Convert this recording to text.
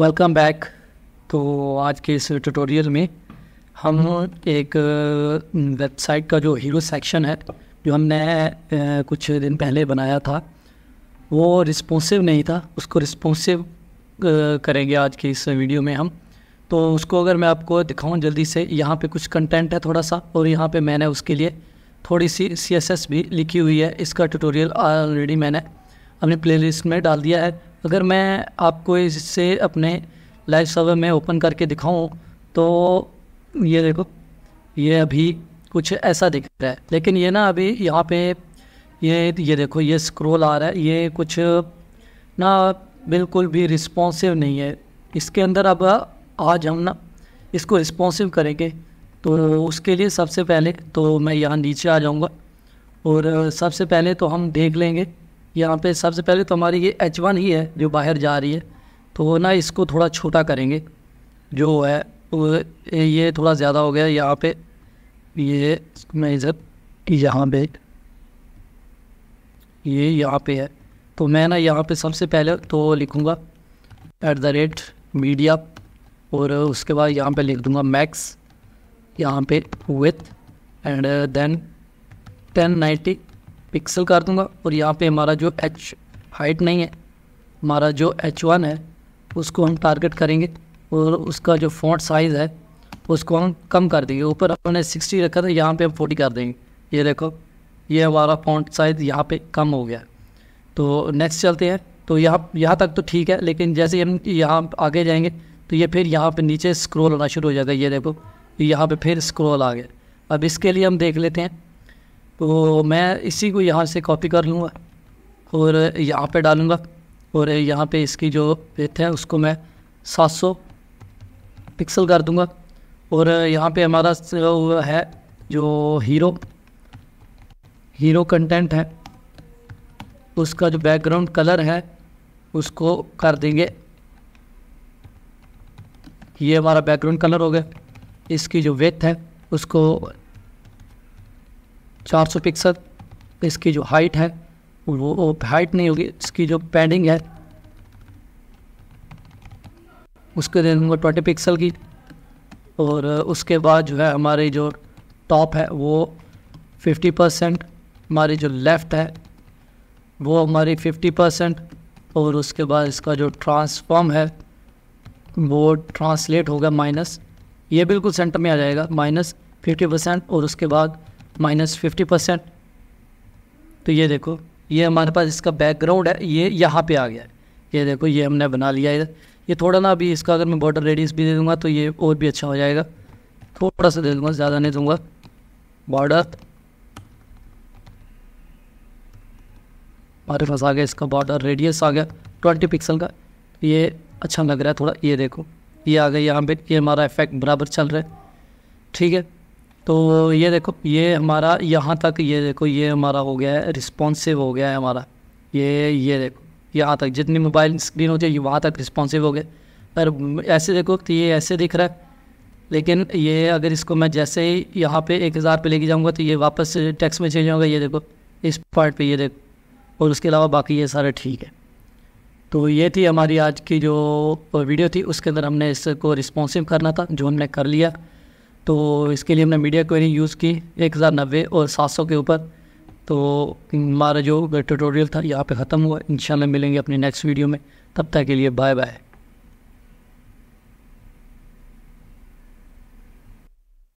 Welcome back तो आज के इस ट्यूटोरियल में हम हम्म। एक वेबसाइट का जो हीरो सेक्शन है जो हमने कुछ दिन पहले बनाया था वो रिस्पॉन्सिव नहीं था उसको रिस्पॉन्सिव करेंगे आज के इस वीडियो में हम तो उसको अगर मैं आपको दिखाऊं जल्दी से यहाँ पे कुछ कंटेंट है थोड़ा सा और यहाँ पे मैंने उसके लिए थोड़ी सी सी भी लिखी हुई है इसका ट्यूटोरियल ऑलरेडी मैंने अपने प्लेलिस्ट में डाल दिया है अगर मैं आपको इससे अपने लाइव सर्वर में ओपन करके दिखाऊं तो ये देखो ये अभी कुछ ऐसा दिख रहा है लेकिन ये ना अभी यहाँ पे ये ये देखो ये स्क्रॉल आ रहा है ये कुछ ना बिल्कुल भी रिस्पॉन्सिव नहीं है इसके अंदर अब आज हम ना इसको रिस्पॉन्सिव करेंगे तो उसके लिए सबसे पहले तो मैं यहाँ नीचे आ जाऊँगा और सबसे पहले तो हम देख लेंगे यहाँ पे सबसे पहले तो हमारी ये एच वन ही है जो बाहर जा रही है तो ना इसको थोड़ा छोटा करेंगे जो है ये थोड़ा ज़्यादा हो गया यहाँ पे ये मैं कि यहाँ पे ये यहाँ पे है तो मैं ना यहाँ पे सबसे पहले तो लिखूँगा एट द रेट मीडिया और उसके बाद यहाँ पे लिख दूँगा मैक्स यहाँ पे width and then ten ninety pixel कर दूंगा और यहाँ पे हमारा जो एच हाइट नहीं है हमारा जो एच वन है उसको हम टारगेट करेंगे और उसका जो फॉन्ट साइज़ है उसको हम कम कर देंगे ऊपर हमने सिक्सटी रखा था यहाँ पे हम फोर्टी कर देंगे ये देखो ये हमारा फॉन्ट साइज़ यहाँ पे कम हो गया तो नेक्स्ट चलते हैं तो यहाँ यहाँ तक तो ठीक है लेकिन जैसे हम यहाँ आगे जाएंगे तो ये फिर यहाँ पे नीचे स्क्रोल होना शुरू हो जाता है ये देखो यहाँ पे फिर स्क्रोल आ गया अब इसके लिए हम देख लेते हैं तो मैं इसी को यहाँ से कॉपी कर लूँगा और यहाँ पे डालूँगा और यहाँ पे इसकी जो वेथ है उसको मैं 700 पिक्सल कर दूँगा और यहाँ पे हमारा है जो हीरो हीरो कंटेंट है उसका जो बैकग्राउंड कलर है उसको कर देंगे ये हमारा बैकग्राउंड कलर हो गया इसकी जो वेथ है उसको चार सौ पिक्सल इसकी जो हाइट है वो, वो हाइट नहीं होगी इसकी जो पैडिंग है उसके दे दूँगा ट्वेंटी पिक्सल की और उसके बाद जो है हमारी जो टॉप है वो फिफ्टी परसेंट हमारी जो लेफ़्ट है वो हमारी फिफ्टी परसेंट और उसके बाद इसका जो ट्रांसफॉर्म है वो ट्रांसलेट होगा माइनस ये बिल्कुल सेंटर में आ जाएगा माइनस फिफ्टी परसेंट और उसके बाद माइनस फिफ्टी परसेंट तो ये देखो ये हमारे पास इसका बैकग्राउंड है ये यहाँ पे आ गया है ये देखो ये हमने बना लिया है ये थोड़ा ना अभी इसका अगर मैं बॉर्डर रेडियस भी दे दूँगा तो ये और भी अच्छा हो जाएगा थोड़ा सा दे दूँगा ज़्यादा नहीं दूँगा बॉर्डर हमारे पास आ गया इसका बॉर्डर रेडियस आ गया ट्वेंटी पिक्सल का ये अच्छा लग रहा है थोड़ा ये देखो ये आ गया यहाँ पे ये हमारा इफेक्ट बराबर चल रहा है ठीक है तो ये देखो ये हमारा यहाँ तक ये देखो ये हमारा हो गया है रिस्पॉन्सिव हो गया है हमारा ये ये देखो यहाँ तक जितनी मोबाइल स्क्रीन जाए ये वहाँ तक रिस्पॉन्सिव हो गए पर ऐसे देखो तो ये ऐसे दिख रहा है लेकिन ये अगर इसको मैं जैसे ही यहाँ पे एक हज़ार पर लेके जाऊँगा तो ये वापस टैक्स में चेंज होगा ये देखो इस पार्ट पे ये देखो और उसके अलावा बाकी ये सारे ठीक है तो ये थी हमारी आज की जो वीडियो थी उसके अंदर हमने इसको रिस्पॉन्सिव करना था जो हमने कर लिया तो इसके लिए हमने मीडिया क्वेरी यूज़ की एक हज़ार नब्बे और सात सौ के ऊपर तो हमारा जो ट्यूटोरियल था यहाँ पे ख़त्म हुआ इन मिलेंगे अपने नेक्स्ट वीडियो में तब तक के लिए बाय बाय